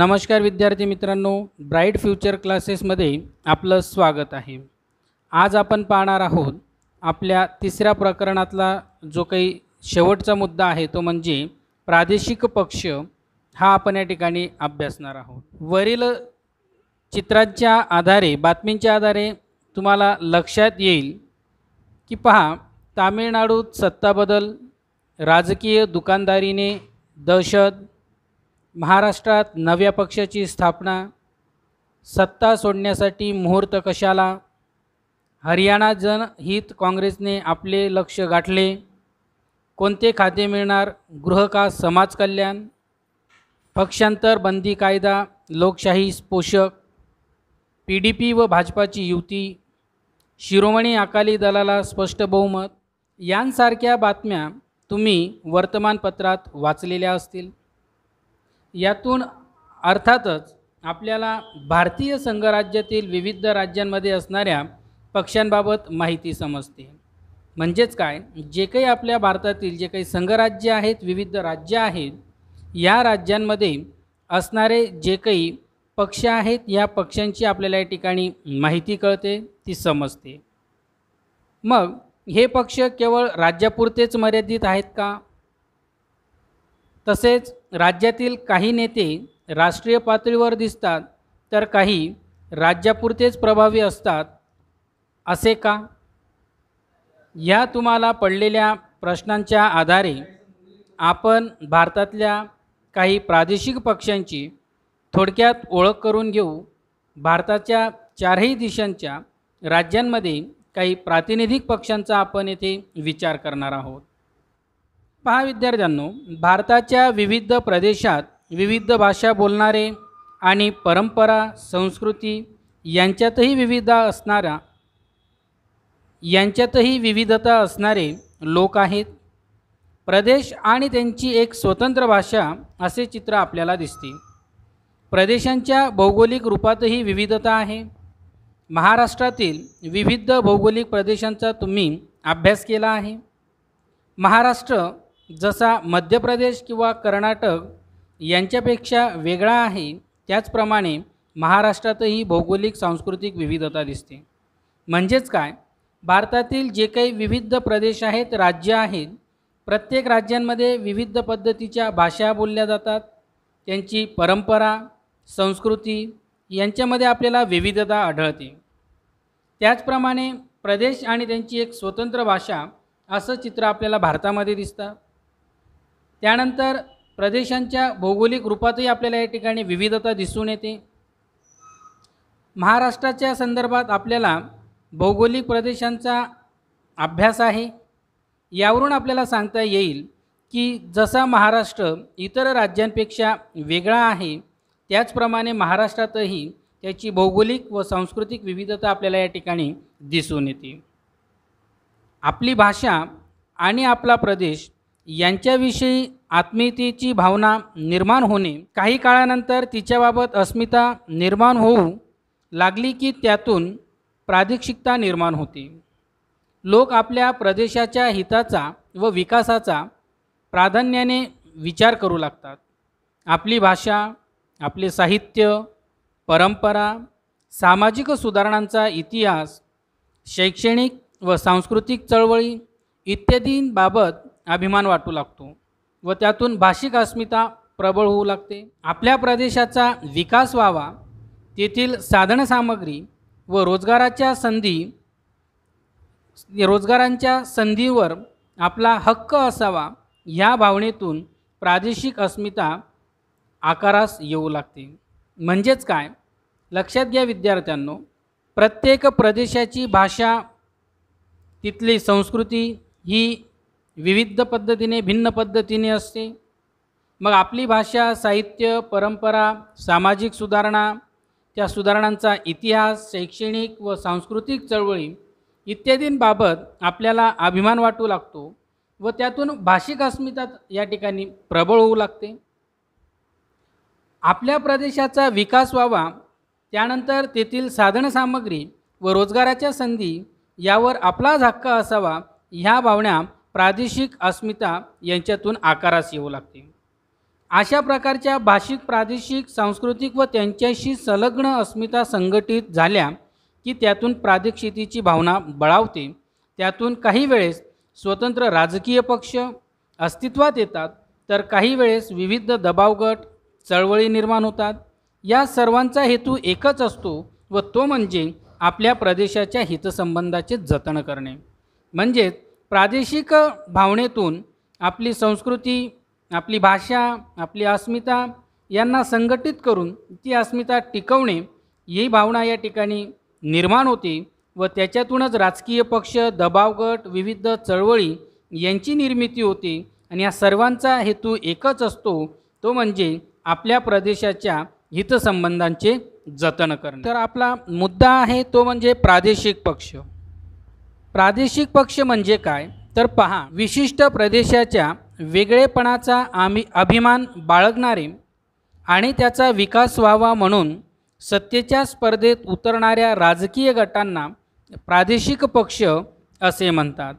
नमस्कार विद्यार्थी मित्रांनो ब्राईट फ्युचर क्लासेसमध्ये आपलं स्वागत आहे आज आपण पाहणार आहोत आपल्या तिसऱ्या प्रकरणातला जो काही शेवटचा मुद्दा आहे तो म्हणजे प्रादेशिक पक्ष हा आपण या ठिकाणी अभ्यासणार आहोत वरील चित्रांच्या आधारे बातमींच्या आधारे तुम्हाला लक्षात येईल की पहा तामिळनाडूत सत्ताबदल राजकीय दुकानदारीने दहशत महाराष्ट्रात नव्या पक्षाची स्थापना सत्ता सोडण्यासाठी मुहूर्त कशाला हरियाणा जनहित काँग्रेसने आपले लक्ष गाठले कोणते खाते मिळणार गृह का समाज कल्याण पक्षांतर बंदी कायदा लोकशाही पोषक पी डी पी व भाजपाची युती शिरोमणी अकाली दलाला स्पष्ट बहुमत यांसारख्या बातम्या तुम्ही वर्तमानपत्रात वाचलेल्या असतील यातून अर्थातच आपल्याला भारतीय संघराज्यातील विविध राज्यांमध्ये असणाऱ्या पक्षांबाबत माहिती समजते म्हणजेच काय जे काही आपल्या भारतातील जे काही संघराज्य आहेत विविध राज्य आहेत या राज्यांमध्ये असणारे जे काही पक्ष आहेत या पक्षांची आपल्याला या ठिकाणी माहिती कळते ती समजते मग हे पक्ष केवळ राज्यापुरतेच मर्यादित आहेत का तसेच राज्यातील काही नेते राष्ट्रीय पातळीवर दिसतात तर काही राज्यापुरतेच प्रभावी असतात असे का या तुम्हाला पडलेल्या प्रश्नांच्या आधारे आपण भारतातल्या काही प्रादेशिक पक्षांची थोडक्यात ओळख करून घेऊ भारताच्या चारही दिशांच्या राज्यांमध्ये काही प्रातिनिधिक पक्षांचा आपण येथे विचार करणार आहोत पहा विद्यार्थ्यांनो भारताच्या विविध प्रदेशात विविध भाषा बोलणारे आणि परंपरा संस्कृती यांच्यातही विविध असणारा यांच्यातही विविधता असणारे लोक आहेत प्रदेश आणि त्यांची एक स्वतंत्र भाषा असे चित्र आपल्याला दिसते प्रदेशांच्या भौगोलिक रूपातही विविधता आहे महाराष्ट्रातील विविध भौगोलिक प्रदेशांचा तुम्ही अभ्यास केला आहे महाराष्ट्र जसा मध्य प्रदेश किंवा कर्नाटक यांच्यापेक्षा वेगळा आहे त्याचप्रमाणे महाराष्ट्रातही भौगोलिक सांस्कृतिक विविधता दिसते म्हणजेच काय भारतातील जे काही विविध प्रदेश आहेत राज्य आहेत प्रत्येक राज्यांमध्ये विविध पद्धतीच्या भाषा बोलल्या जातात त्यांची परंपरा संस्कृती यांच्यामध्ये आपल्याला विविधता आढळते त्याचप्रमाणे प्रदेश आणि त्यांची एक स्वतंत्र भाषा असं चित्र आपल्याला भारतामध्ये दिसतं त्यानंतर प्रदेशांच्या भौगोलिक रूपातही आपल्याला या ठिकाणी विविधता दिसून येते महाराष्ट्राच्या संदर्भात आपल्याला भौगोलिक प्रदेशांचा अभ्यास आहे यावरून आपल्याला सांगता येईल की जसा महाराष्ट्र इतर राज्यांपेक्षा वेगळा आहे त्याचप्रमाणे महाराष्ट्रातही त्याची भौगोलिक व सांस्कृतिक विविधता आपल्याला या ठिकाणी दिसून येते आपली भाषा आणि आपला प्रदेश यांच्याविषयी आत्मीयतेची भावना निर्माण होणे काही काळानंतर तिच्याबाबत अस्मिता निर्माण होऊ लागली की त्यातून प्रादेशिकता निर्माण होते लोक आपल्या प्रदेशाच्या हिताचा व विकासाचा प्राधान्याने विचार करू लागतात आपली भाषा आपले साहित्य परंपरा सामाजिक सुधारणांचा इतिहास शैक्षणिक व सांस्कृतिक चळवळी इत्यादींबाबत अभिमान वाटू लागतो व त्यातून भाषिक अस्मिता प्रबळ होऊ लागते आपल्या प्रदेशाचा विकास व्हावा तेथील साधनसामग्री व रोजगाराच्या संधी रोजगारांच्या संधीवर आपला हक्क असावा ह्या भावनेतून प्रादेशिक अस्मिता आकारास येऊ लागते म्हणजेच काय लक्षात घ्या विद्यार्थ्यांनो प्रत्येक प्रदेशाची भाषा तिथली संस्कृती ही विविध पद्धतीने भिन्न पद्धतीने असते मग आपली भाषा साहित्य परंपरा सामाजिक सुधारणा त्या सुधारणांचा इतिहास शैक्षणिक व सांस्कृतिक चळवळी इत्यादींबाबत आपल्याला अभिमान वाटू लागतो व त्यातून भाषिक अस्मिता या ठिकाणी प्रबळ होऊ लागते आपल्या प्रदेशाचा विकास व्हावा त्यानंतर तेथील साधनसामग्री व रोजगाराच्या संधी यावर आपला हक्क असावा ह्या भावना प्रादेशिक अस्मिता यांच्यातून आकारास येऊ लागते अशा प्रकारच्या भाषिक प्रादेशिक सांस्कृतिक व त्यांच्याशी संलग्न अस्मिता संघटित झाल्या की त्यातून प्रादेशिकतेची भावना बळावते त्यातून काही वेळेस स्वतंत्र राजकीय पक्ष अस्तित्वात येतात तर काही वेळेस विविध दबावगट चळवळी निर्माण होतात या सर्वांचा हेतू एकच असतो व तो म्हणजे आपल्या प्रदेशाच्या हितसंबंधाचे जतन करणे म्हणजेच प्रादेशिक भावनेतून आपली संस्कृती आपली भाषा आपली अस्मिता यांना संघटित करून ती अस्मिता टिकवणे ही भावना या ठिकाणी निर्माण होते व त्याच्यातूनच राजकीय पक्ष दबावगट विविध चळवळी यांची निर्मिती होते आणि या सर्वांचा हेतू एकच असतो तो म्हणजे आपल्या प्रदेशाच्या हितसंबंधांचे जतन करणे तर आपला मुद्दा आहे तो म्हणजे प्रादेशिक पक्ष प्रादेशिक पक्ष म्हणजे काय तर पहा विशिष्ट प्रदेशाच्या वेगळेपणाचा आम्ही अभिमान बाळगणारे आणि त्याचा विकास व्हावा म्हणून सत्तेच्या स्पर्धेत उतरणाऱ्या राजकीय गटांना प्रादेशिक पक्ष असे म्हणतात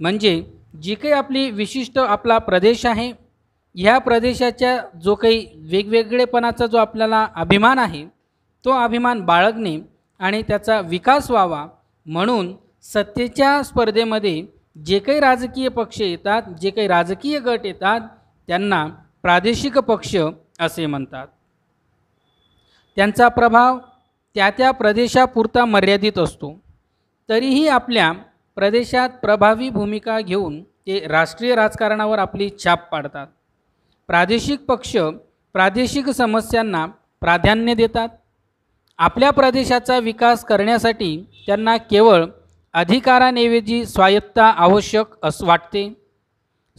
म्हणजे जी काही आपली विशिष्ट आपला प्रदेश आहे ह्या प्रदेशाच्या जो काही वेगवेगळेपणाचा जो आपल्याला अभिमान आहे तो अभिमान बाळगणे आणि त्याचा विकास व्हावा म्हणून सत्तेच्या स्पर्धेमध्ये जे काही राजकीय पक्ष येतात जे काही राजकीय गट येतात त्यांना प्रादेशिक पक्ष असे म्हणतात त्यांचा प्रभाव त्या त्या प्रदेशापुरता मर्यादित असतो तरीही आपल्या प्रदेशात प्रभावी भूमिका घेऊन ते राष्ट्रीय राजकारणावर आपली छाप पाडतात प्रादेशिक पक्ष प्रादेशिक समस्यांना प्राधान्य देतात आपल्या प्रदेशाचा विकास करण्यासाठी त्यांना केवळ अधिकारांऐवजी स्वायत्ता आवश्यक अस वाटते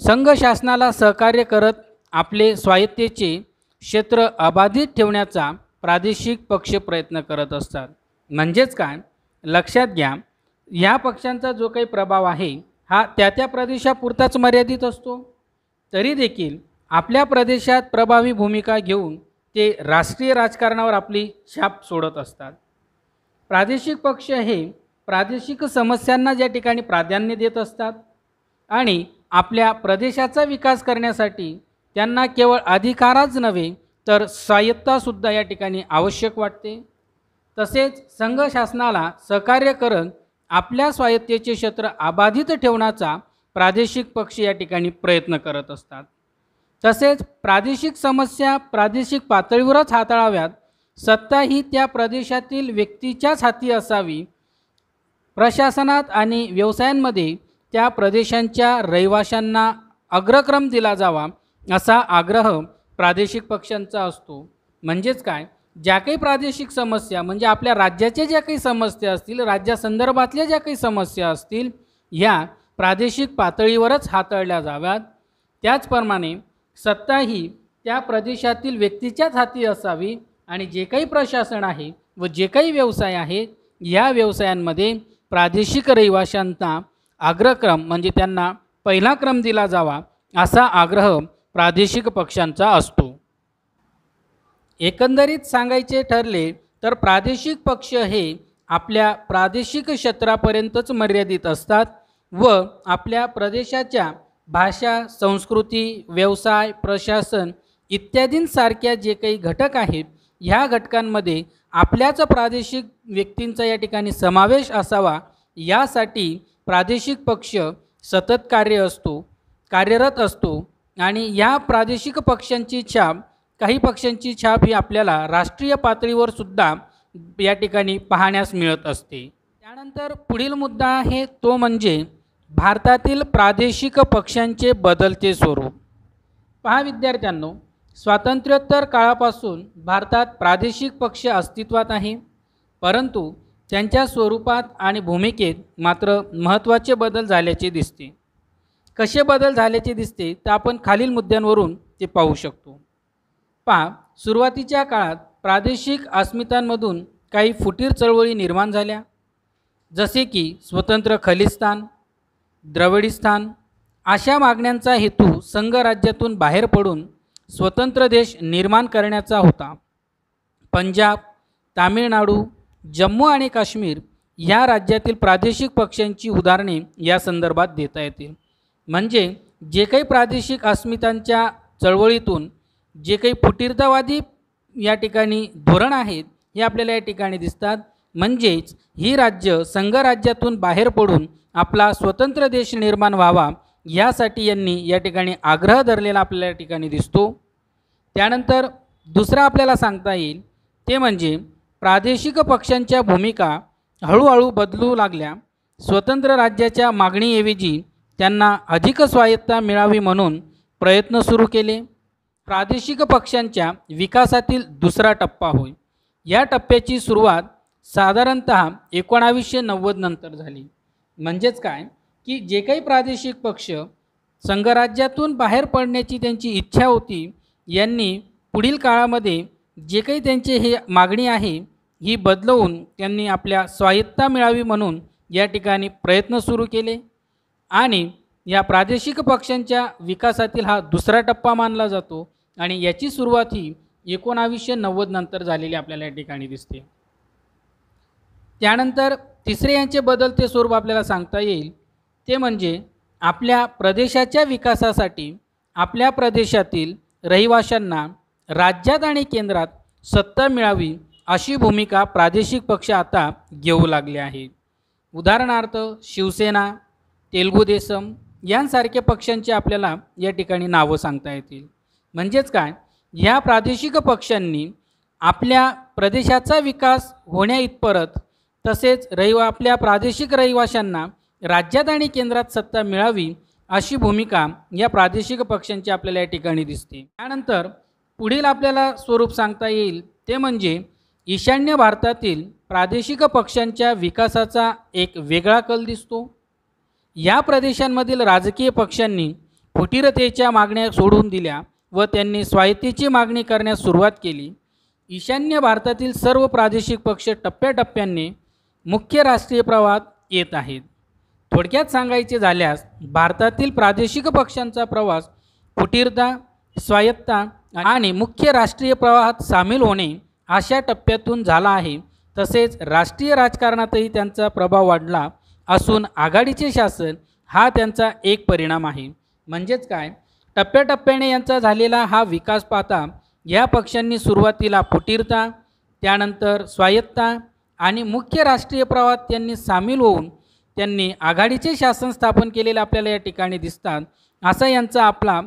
संघ शासनाला सहकार्य करत आपले स्वायत्तेचे क्षेत्र अबाधित ठेवण्याचा प्रादेशिक पक्ष प्रयत्न करत असतात म्हणजेच काय लक्षात घ्या ह्या पक्षांचा जो काही प्रभाव आहे हा त्या त्या प्रदेशापुरताच मर्यादित असतो तरी देखील आपल्या प्रदेशात प्रभावी भूमिका घेऊन ते राष्ट्रीय राजकारणावर आपली छाप सोडत असतात प्रादेशिक पक्ष हे प्रादेशिक समस्यांना ज्या ठिकाणी प्राधान्य देत असतात आणि आपल्या प्रदेशाचा विकास करण्यासाठी त्यांना केवळ अधिकारच नव्हे तर स्वायत्तासुद्धा या ठिकाणी आवश्यक वाटते तसेच संघ शासनाला सहकार्य करत आपल्या स्वायत्तेचे क्षेत्र अबाधित ठेवण्याचा प्रादेशिक पक्ष या ठिकाणी प्रयत्न करत असतात तसेच प्रादेशिक समस्या प्रादेशिक पातळीवरच हाताळाव्यात सत्ता ही त्या प्रदेशातील व्यक्तीच्याच हाती असावी प्रशासनात आणि व्यवसायांमध्ये त्या प्रदेशांच्या रहिवाशांना अग्रक्रम दिला जावा असा आग्रह प्रादेशिक पक्षांचा असतो म्हणजेच काय ज्या काही प्रादेशिक समस्या म्हणजे आपल्या राज्याच्या ज्या काही समस्या असतील राज्यासंदर्भातल्या ज्या काही समस्या असतील ह्या प्रादेशिक पातळीवरच हाताळल्या जाव्यात त्याचप्रमाणे सत्ता ही त्या प्रदेशातील व्यक्तीच्याच हाती असावी आणि जे काही प्रशासन आहे व जे काही व्यवसाय आहे या व्यवसायांमध्ये प्रादेशिक रहिवाशांना अग्रक्रम म्हणजे त्यांना पहिला क्रम दिला जावा असा आग्रह प्रादेशिक पक्षांचा असतो एकंदरीत सांगायचे ठरले तर प्रादेशिक पक्ष हे आपल्या प्रादेशिक क्षेत्रापर्यंतच मर्यादित असतात व आपल्या प्रदेशाच्या भाषा संस्कृती व्यवसाय प्रशासन इत्यादींसारख्या जे काही घटक आहेत ह्या घटकांमध्ये आपल्याच प्रादेशिक व्यक्तींचा या ठिकाणी समावेश असावा यासाठी प्रादेशिक पक्ष सतत कार्य असतो कार्यरत असतो आणि या प्रादेशिक पक्षांची छाप काही पक्षांची छाप ही आपल्याला राष्ट्रीय पातळीवर सुद्धा या ठिकाणी पाहण्यास मिळत असते त्यानंतर पुढील मुद्दा आहे तो म्हणजे भारतातील प्रादेशिक पक्षांचे बदलते स्वरूप पहा विद्यार्थ्यांनो स्वातंत्र्योत्तर काळापासून भारतात प्रादेशिक पक्ष अस्तित्वात आहे परंतु त्यांच्या स्वरूपात आणि भूमिकेत मात्र महत्त्वाचे बदल झाल्याचे दिसते कसे बदल झाल्याचे दिसते तर आपण खालील मुद्द्यांवरून ते पाहू शकतो पहा सुरुवातीच्या काळात प्रादेशिक अस्मितांमधून काही फुटीर चळवळी निर्माण झाल्या जसे की स्वतंत्र खलिस्तान द्रविडीस्थान अशा मागण्यांचा हेतू संघराज्यातून बाहेर पडून स्वतंत्र देश निर्माण करण्याचा होता पंजाब तामिळनाडू जम्मू आणि काश्मीर या राज्यातील प्रादेशिक पक्षांची उदाहरणे या संदर्भात देता येतील म्हणजे जे काही प्रादेशिक अस्मितांच्या चळवळीतून जे काही फुटीरतावादी या ठिकाणी धोरण आहेत हे आपल्याला या ठिकाणी दिसतात म्हणजेच ही राज्य संघराज्यातून बाहेर पडून आपला स्वतंत्र देश निर्माण व्हावा यासाठी यांनी या ठिकाणी आग्रह धरलेला आपल्याला या ठिकाणी दिसतो त्यानंतर दुसरा आपल्याला सांगता येईल ते म्हणजे प्रादेशिक पक्षांच्या भूमिका हळूहळू बदलू लागल्या स्वतंत्र राज्याच्या मागणीऐवजी त्यांना अधिक स्वायत्ता मिळावी म्हणून प्रयत्न सुरू केले प्रादेशिक पक्षांच्या विकासातील दुसरा टप्पा होय या टप्प्याची सुरुवात साधारणत एकोणावीसशे नव्वद नंतर झाली म्हणजेच काय की जे काही प्रादेशिक पक्ष संघराज्यातून बाहेर पडण्याची त्यांची इच्छा होती यांनी पुढील काळामध्ये जे काही त्यांचे हे मागणी आहे ही बदलवून त्यांनी आपल्या स्वायत्ता मिळावी म्हणून या ठिकाणी प्रयत्न सुरू केले आणि या प्रादेशिक पक्षांच्या विकासातील हा दुसरा टप्पा मानला जातो आणि याची सुरुवात ही एकोणावीसशे नव्वद नंतर झालेली आपल्याला या ठिकाणी दिसते त्यानंतर तिसरे यांचे बदलते स्वरूप आपल्याला सांगता येईल ते म्हणजे आपल्या प्रदेशाच्या विकासासाठी आपल्या प्रदेशातील रहिवाशांना राज्यात आणि केंद्रात सत्ता मिळावी अशी भूमिका प्रादेशिक पक्ष आता घेऊ लागले आहे उदाहरणार्थ शिवसेना तेलगू देसम यांसारख्या पक्षांची आपल्याला या ठिकाणी नावं सांगता येतील म्हणजेच काय ह्या प्रादेशिक पक्षांनी आपल्या प्रदेशाचा विकास होण्या इतपरत तसेच रहिवा आपल्या प्रादेशिक रहिवाशांना राज्यात आणि केंद्रात सत्ता मिळावी अशी भूमिका या प्रादेशिक पक्षांची आपल्याला या ठिकाणी दिसते त्यानंतर पुढील आपल्याला स्वरूप सांगता येईल ते म्हणजे ईशान्य भारतातील प्रादेशिक पक्षांच्या विकासाचा एक वेगळा कल दिसतो या प्रदेशांमधील राजकीय पक्षांनी फुटीरतेच्या मागण्या सोडून दिल्या व त्यांनी स्वायत्तेची मागणी करण्यास सुरुवात केली ईशान्य भारतातील सर्व प्रादेशिक पक्ष टप्प्याटप्प्याने मुख्य राष्ट्रीय प्रवाहात येत आहेत थोडक्यात सांगायचे झाल्यास भारतातील प्रादेशिक पक्षांचा प्रवास कुटीरता स्वायत्ता आणि मुख्य राष्ट्रीय प्रवाहात सामील होणे अशा टप्प्यातून झाला आहे तसेच राष्ट्रीय राजकारणातही त्यांचा प्रभाव वाढला असून आघाडीचे शासन हा त्यांचा एक परिणाम आहे म्हणजेच काय टप्प्याटप्प्याने यांचा झालेला हा विकास पाहता या पक्षांनी सुरुवातीला फुटीरता त्यानंतर स्वायत्ता आणि मुख्य राष्ट्रीय प्रवाहात त्यांनी सामील होऊन त्यांनी आघाडीचे शासन स्थापन केलेले आपल्याला या ठिकाणी दिसतात असा यांचा आपला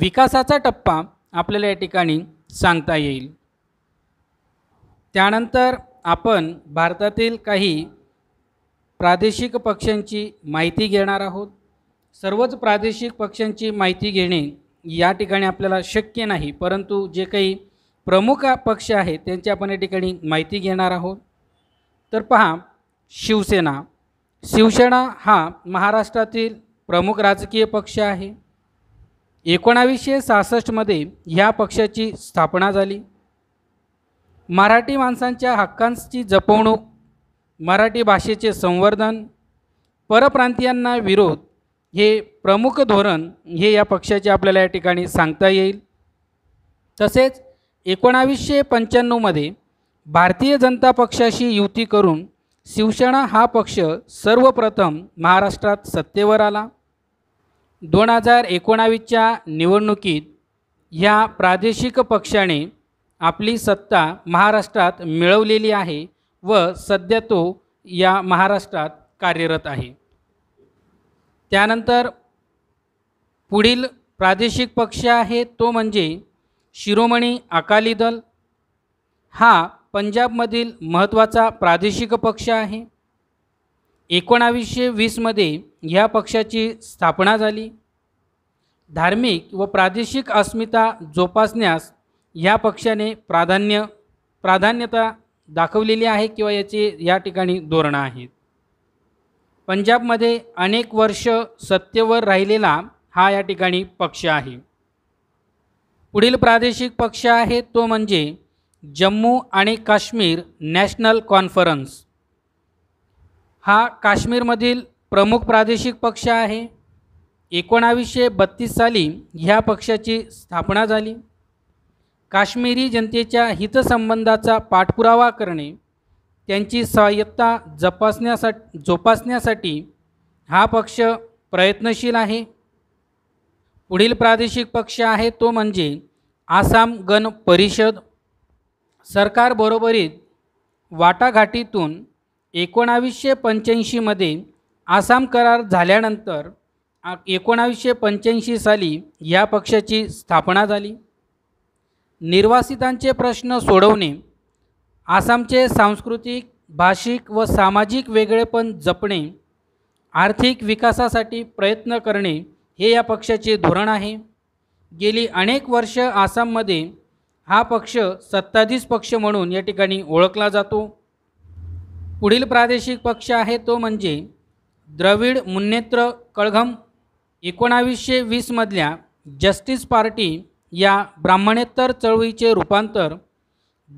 विकासाचा टप्पा आपल्याला या ठिकाणी सांगता येईल त्यानंतर आपण भारतातील काही प्रादेशिक पक्षांची माहिती घेणार आहोत सर्वच प्रादेशिक पक्षांची माहिती घेणे या ठिकाणी आपल्याला शक्य नाही परंतु जे काही प्रमुख पक्ष आहेत त्यांची आपण या ठिकाणी माहिती घेणार आहोत तर पहा शिवसेना शिवसेना हा महाराष्ट्रातील प्रमुख राजकीय पक्ष आहे एकोणावीसशे सहासष्टमध्ये ह्या पक्षाची स्थापना झाली मराठी माणसांच्या हक्कांची जपवणूक मराठी भाषेचे संवर्धन परप्रांतीयांना विरोध हे प्रमुख धोरण हे या पक्षाचे आपल्याला या ठिकाणी सांगता येईल तसेच एकोणावीसशे पंच्याण्णवमध्ये भारतीय जनता पक्षाशी युती करून शिवसेना हा पक्ष सर्वप्रथम महाराष्ट्रात सत्तेवर आला दोन हजार एकोणावीसच्या निवडणुकीत ह्या प्रादेशिक पक्षाने आपली सत्ता महाराष्ट्रात मिळवलेली आहे व सध्या तो या महाराष्ट्रात कार्यरत आहे त्यानंतर पुढील प्रादेशिक पक्ष आहे तो म्हणजे शिरोमणी अकाली दल हा पंजाबमधील महत्त्वाचा प्रादेशिक पक्ष आहे एकोणावीसशे वीसमध्ये ह्या पक्षाची स्थापना झाली धार्मिक व प्रादेशिक अस्मिता जोपासण्यास ह्या पक्षाने प्राधान्य प्राधान्यता दाखवलेली आहे किंवा याचे या ठिकाणी धोरणं आहेत पंजाबमध्ये अनेक वर्ष सत्तेवर राहिलेला हा या ठिकाणी पक्ष आहे पुढील प्रादेशिक पक्ष आहे तो म्हणजे जम्मू आणि काश्मीर नॅशनल कॉन्फरन्स हा काश्मीरमधील प्रमुख प्रादेशिक पक्ष आहे एकोणावीसशे बत्तीस साली ह्या पक्षाची स्थापना झाली काश्मीरी जनतेच्या हितसंबंधाचा पाठपुरावा करणे त्यांची स्वायत्ता जपासण्यासा जोपासण्यासाठी हा पक्ष प्रयत्नशील आहे पुढील प्रादेशिक पक्ष आहे तो म्हणजे आसाम गण परिषद सरकारबरोबरीत वाटाघाटीतून एकोणावीसशे पंच्याऐंशीमध्ये आसाम करार झाल्यानंतर एकोणावीसशे पंच्याऐंशी साली या पक्षाची स्थापना झाली निर्वासितांचे प्रश्न सोडवणे आसामचे सांस्कृतिक भाषिक व सामाजिक वेगळेपण जपणे आर्थिक विकासासाठी प्रयत्न करणे हे या पक्षाचे धोरण आहे गेली अनेक वर्ष आसाममध्ये हा पक्ष सत्ताधीश पक्ष म्हणून या ठिकाणी ओळखला जातो पुढील प्रादेशिक पक्ष आहे तो म्हणजे द्रविड मुन्नेत्र कळघम एकोणावीसशे वीसमधल्या जस्टिस पार्टी या ब्राह्मणेतर चळवळीचे रूपांतर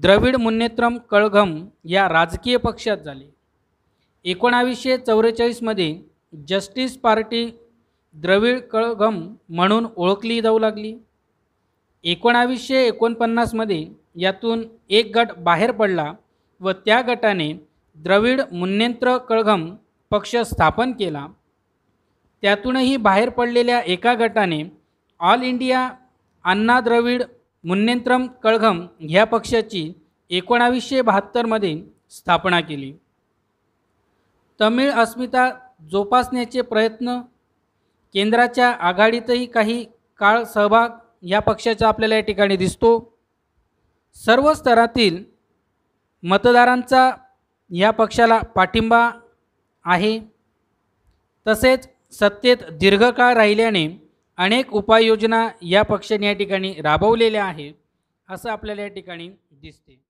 द्रविड मुन्नेत्रम कळघम या राजकीय पक्षात झाले एकोणावीसशे चौवेचाळीसमध्ये जस्टिस पार्टी द्रविड कळघम म्हणून ओळखली जाऊ लागली एकोणावीसशे एकोणपन्नासमध्ये यातून एक गट बाहेर पडला व त्या गटाने द्रविड मुन्नेंत्र कळघम पक्ष स्थापन केला त्यातूनही बाहेर पडलेल्या एका गटाने ऑल इंडिया अण्णा द्रविड मुन्नेंत्रम कळघम ह्या पक्षाची एकोणावीसशे बहात्तरमध्ये स्थापना केली तमिळ अस्मिता जोपासण्याचे प्रयत्न केंद्राच्या आघाडीतही काही काळ सहभाग या पक्षाचा आपल्याला या ठिकाणी दिसतो सर्व स्तरातील मतदारांचा या पक्षाला पाठिंबा आहे तसेच सत्तेत दीर्घकाळ राहिल्याने अनेक उपाययोजना या पक्षाने या ठिकाणी राबवलेल्या आहे असं आपल्याला या ठिकाणी दिसते